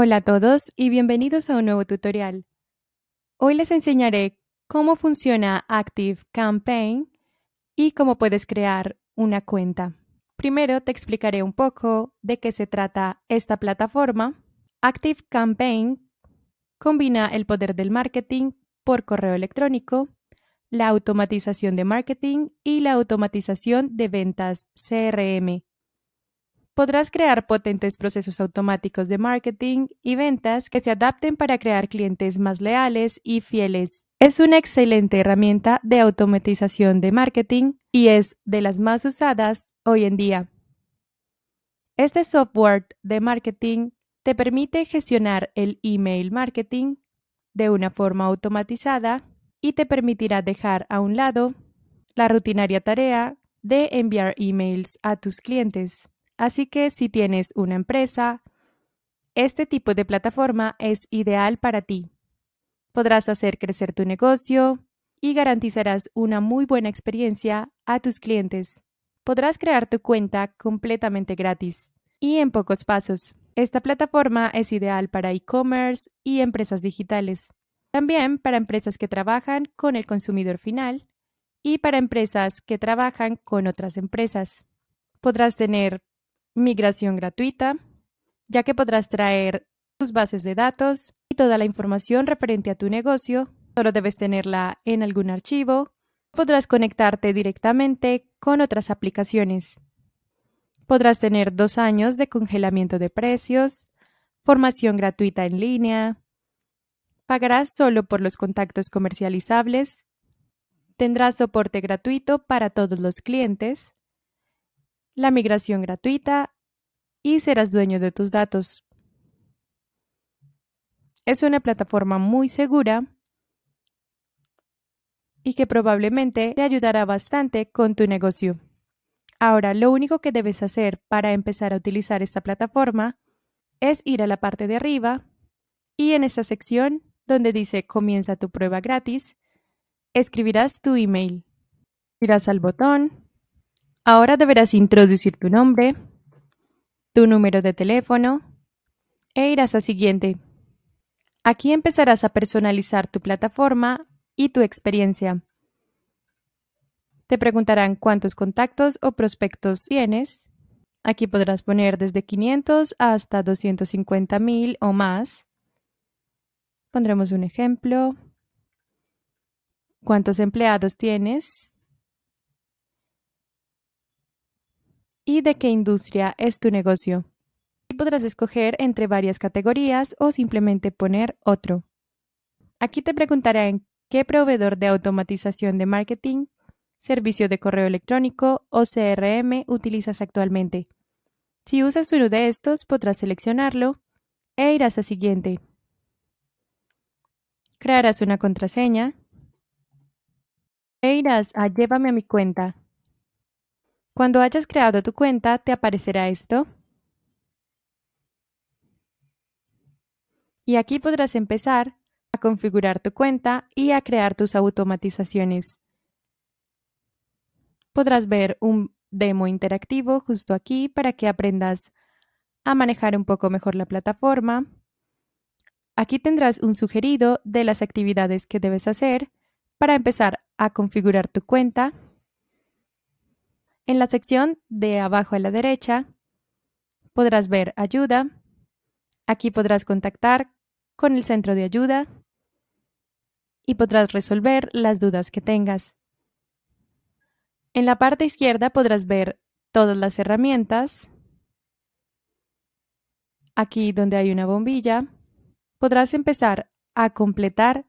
Hola a todos y bienvenidos a un nuevo tutorial. Hoy les enseñaré cómo funciona Active Campaign y cómo puedes crear una cuenta. Primero te explicaré un poco de qué se trata esta plataforma. Active Campaign combina el poder del marketing por correo electrónico, la automatización de marketing y la automatización de ventas CRM podrás crear potentes procesos automáticos de marketing y ventas que se adapten para crear clientes más leales y fieles. Es una excelente herramienta de automatización de marketing y es de las más usadas hoy en día. Este software de marketing te permite gestionar el email marketing de una forma automatizada y te permitirá dejar a un lado la rutinaria tarea de enviar emails a tus clientes. Así que si tienes una empresa, este tipo de plataforma es ideal para ti. Podrás hacer crecer tu negocio y garantizarás una muy buena experiencia a tus clientes. Podrás crear tu cuenta completamente gratis y en pocos pasos. Esta plataforma es ideal para e-commerce y empresas digitales. También para empresas que trabajan con el consumidor final y para empresas que trabajan con otras empresas. Podrás tener migración gratuita, ya que podrás traer tus bases de datos y toda la información referente a tu negocio. Solo debes tenerla en algún archivo. Podrás conectarte directamente con otras aplicaciones. Podrás tener dos años de congelamiento de precios, formación gratuita en línea. Pagarás solo por los contactos comercializables. Tendrás soporte gratuito para todos los clientes la migración gratuita y serás dueño de tus datos. Es una plataforma muy segura y que probablemente te ayudará bastante con tu negocio. Ahora, lo único que debes hacer para empezar a utilizar esta plataforma es ir a la parte de arriba y en esta sección donde dice comienza tu prueba gratis, escribirás tu email. Irás al botón Ahora deberás introducir tu nombre, tu número de teléfono e irás a siguiente. Aquí empezarás a personalizar tu plataforma y tu experiencia. Te preguntarán cuántos contactos o prospectos tienes. Aquí podrás poner desde 500 hasta 250 mil o más. Pondremos un ejemplo. ¿Cuántos empleados tienes? y de qué industria es tu negocio. Y podrás escoger entre varias categorías o simplemente poner otro. Aquí te preguntarán qué proveedor de automatización de marketing, servicio de correo electrónico o CRM utilizas actualmente. Si usas uno de estos, podrás seleccionarlo e irás a siguiente. Crearás una contraseña e irás a Llévame a mi cuenta. Cuando hayas creado tu cuenta, te aparecerá esto. Y aquí podrás empezar a configurar tu cuenta y a crear tus automatizaciones. Podrás ver un demo interactivo justo aquí para que aprendas a manejar un poco mejor la plataforma. Aquí tendrás un sugerido de las actividades que debes hacer para empezar a configurar tu cuenta en la sección de abajo a la derecha podrás ver ayuda. Aquí podrás contactar con el centro de ayuda y podrás resolver las dudas que tengas. En la parte izquierda podrás ver todas las herramientas. Aquí donde hay una bombilla, podrás empezar a completar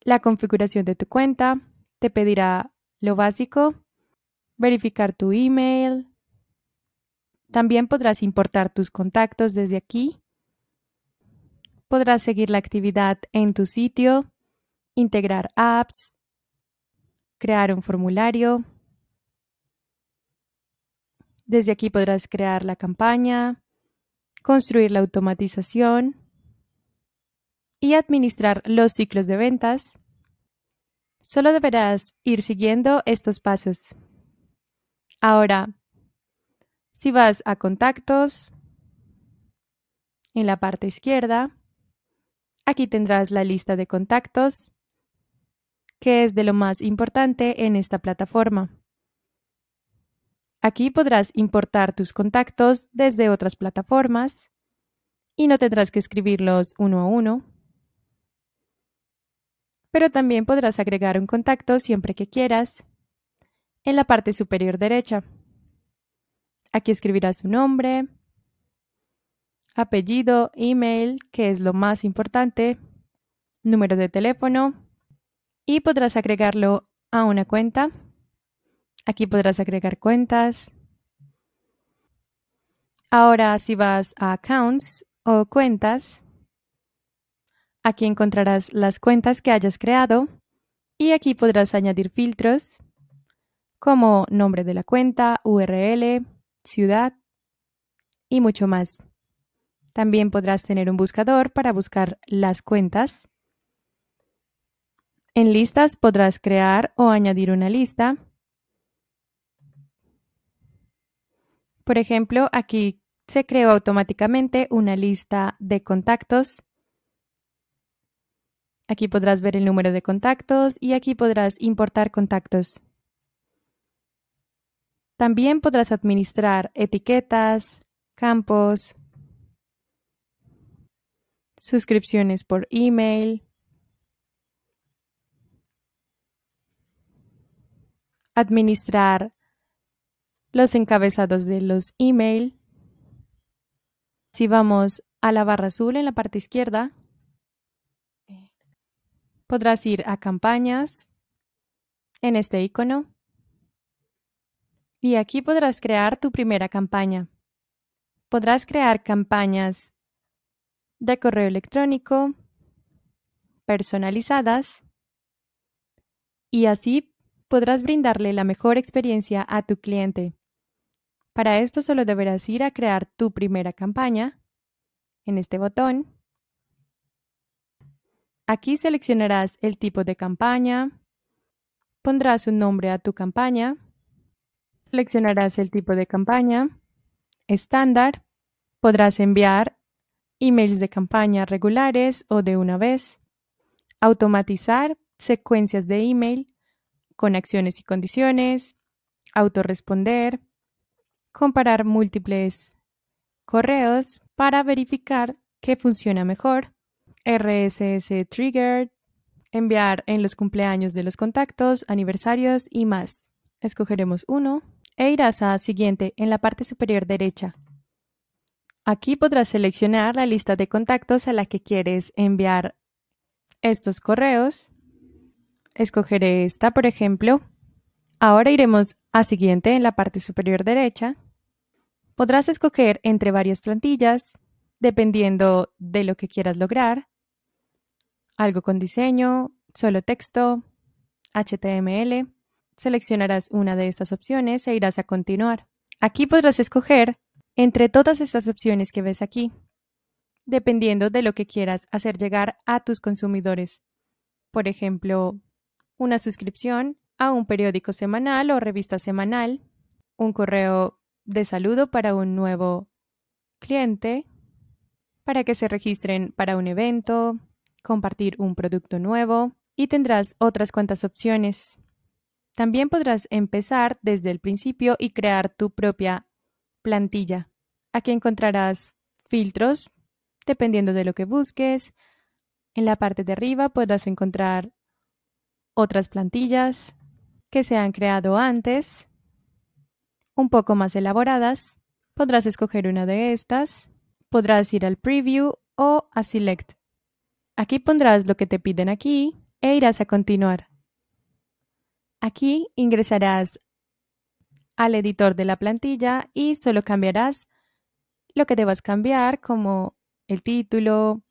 la configuración de tu cuenta. Te pedirá lo básico, verificar tu email. También podrás importar tus contactos desde aquí. Podrás seguir la actividad en tu sitio, integrar apps, crear un formulario. Desde aquí podrás crear la campaña, construir la automatización y administrar los ciclos de ventas. Solo deberás ir siguiendo estos pasos. Ahora, si vas a contactos, en la parte izquierda, aquí tendrás la lista de contactos, que es de lo más importante en esta plataforma. Aquí podrás importar tus contactos desde otras plataformas y no tendrás que escribirlos uno a uno. Pero también podrás agregar un contacto siempre que quieras en la parte superior derecha. Aquí escribirás su nombre, apellido, email, que es lo más importante, número de teléfono y podrás agregarlo a una cuenta. Aquí podrás agregar cuentas. Ahora si vas a Accounts o Cuentas, aquí encontrarás las cuentas que hayas creado y aquí podrás añadir filtros como nombre de la cuenta, URL, ciudad y mucho más. También podrás tener un buscador para buscar las cuentas. En listas podrás crear o añadir una lista. Por ejemplo, aquí se creó automáticamente una lista de contactos. Aquí podrás ver el número de contactos y aquí podrás importar contactos. También podrás administrar etiquetas, campos, suscripciones por email, administrar los encabezados de los email. Si vamos a la barra azul en la parte izquierda, podrás ir a campañas en este icono y aquí podrás crear tu primera campaña. Podrás crear campañas de correo electrónico, personalizadas, y así podrás brindarle la mejor experiencia a tu cliente. Para esto solo deberás ir a crear tu primera campaña en este botón. Aquí seleccionarás el tipo de campaña, pondrás un nombre a tu campaña Seleccionarás el tipo de campaña, estándar, podrás enviar emails de campaña regulares o de una vez, automatizar secuencias de email con acciones y condiciones, autorresponder, comparar múltiples correos para verificar qué funciona mejor, RSS Trigger, enviar en los cumpleaños de los contactos, aniversarios y más. Escogeremos uno e irás a Siguiente en la parte superior derecha. Aquí podrás seleccionar la lista de contactos a la que quieres enviar estos correos. Escogeré esta, por ejemplo. Ahora iremos a Siguiente en la parte superior derecha. Podrás escoger entre varias plantillas, dependiendo de lo que quieras lograr. Algo con diseño, solo texto, HTML seleccionarás una de estas opciones e irás a continuar. Aquí podrás escoger entre todas estas opciones que ves aquí, dependiendo de lo que quieras hacer llegar a tus consumidores. Por ejemplo, una suscripción a un periódico semanal o revista semanal, un correo de saludo para un nuevo cliente, para que se registren para un evento, compartir un producto nuevo y tendrás otras cuantas opciones. También podrás empezar desde el principio y crear tu propia plantilla. Aquí encontrarás filtros dependiendo de lo que busques. En la parte de arriba podrás encontrar otras plantillas que se han creado antes, un poco más elaboradas. Podrás escoger una de estas. Podrás ir al preview o a select. Aquí pondrás lo que te piden aquí e irás a continuar. Aquí ingresarás al editor de la plantilla y solo cambiarás lo que debas cambiar como el título,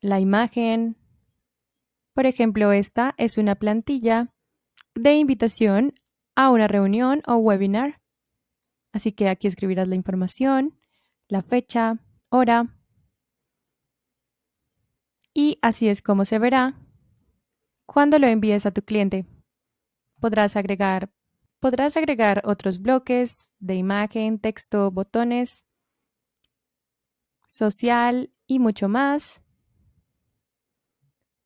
la imagen. Por ejemplo, esta es una plantilla de invitación a una reunión o webinar. Así que aquí escribirás la información, la fecha, hora. Y así es como se verá cuando lo envíes a tu cliente podrás agregar, podrás agregar otros bloques de imagen, texto, botones, social y mucho más.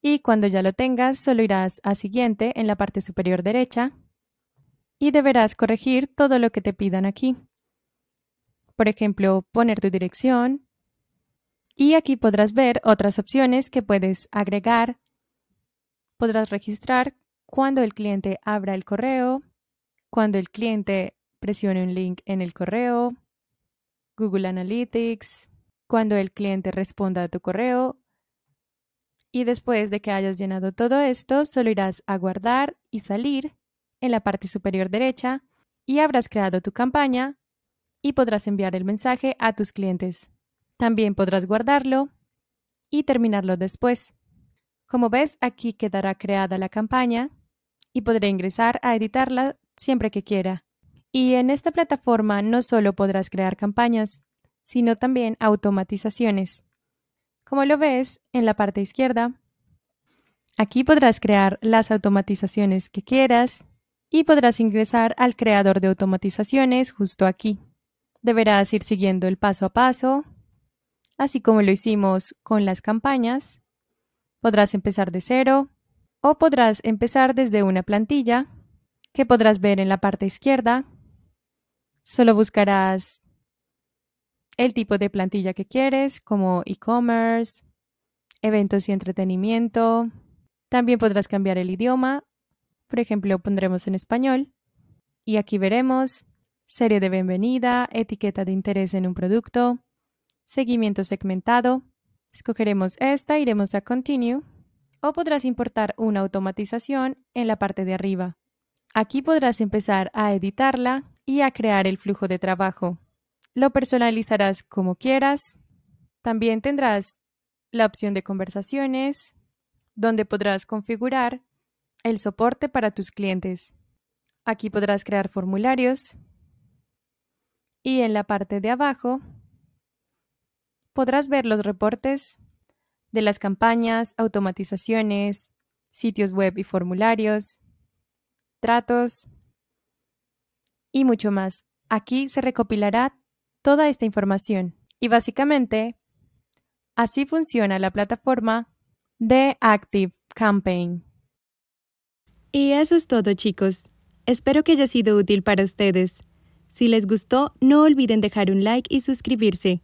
Y cuando ya lo tengas, solo irás a Siguiente en la parte superior derecha y deberás corregir todo lo que te pidan aquí. Por ejemplo, poner tu dirección. Y aquí podrás ver otras opciones que puedes agregar. Podrás registrar cuando el cliente abra el correo, cuando el cliente presione un link en el correo, Google Analytics, cuando el cliente responda a tu correo. Y después de que hayas llenado todo esto, solo irás a guardar y salir en la parte superior derecha y habrás creado tu campaña y podrás enviar el mensaje a tus clientes. También podrás guardarlo y terminarlo después. Como ves, aquí quedará creada la campaña y podré ingresar a editarla siempre que quiera. Y en esta plataforma no solo podrás crear campañas, sino también automatizaciones. Como lo ves en la parte izquierda, aquí podrás crear las automatizaciones que quieras y podrás ingresar al creador de automatizaciones justo aquí. Deberás ir siguiendo el paso a paso, así como lo hicimos con las campañas podrás empezar de cero o podrás empezar desde una plantilla que podrás ver en la parte izquierda. Solo buscarás el tipo de plantilla que quieres, como e-commerce, eventos y entretenimiento. También podrás cambiar el idioma. Por ejemplo, pondremos en español. Y aquí veremos serie de bienvenida, etiqueta de interés en un producto, seguimiento segmentado, Escogeremos esta, iremos a Continue o podrás importar una automatización en la parte de arriba. Aquí podrás empezar a editarla y a crear el flujo de trabajo. Lo personalizarás como quieras. También tendrás la opción de conversaciones, donde podrás configurar el soporte para tus clientes. Aquí podrás crear formularios y en la parte de abajo podrás ver los reportes de las campañas, automatizaciones, sitios web y formularios, tratos y mucho más. Aquí se recopilará toda esta información y básicamente así funciona la plataforma de Active Campaign. Y eso es todo chicos. Espero que haya sido útil para ustedes. Si les gustó, no olviden dejar un like y suscribirse.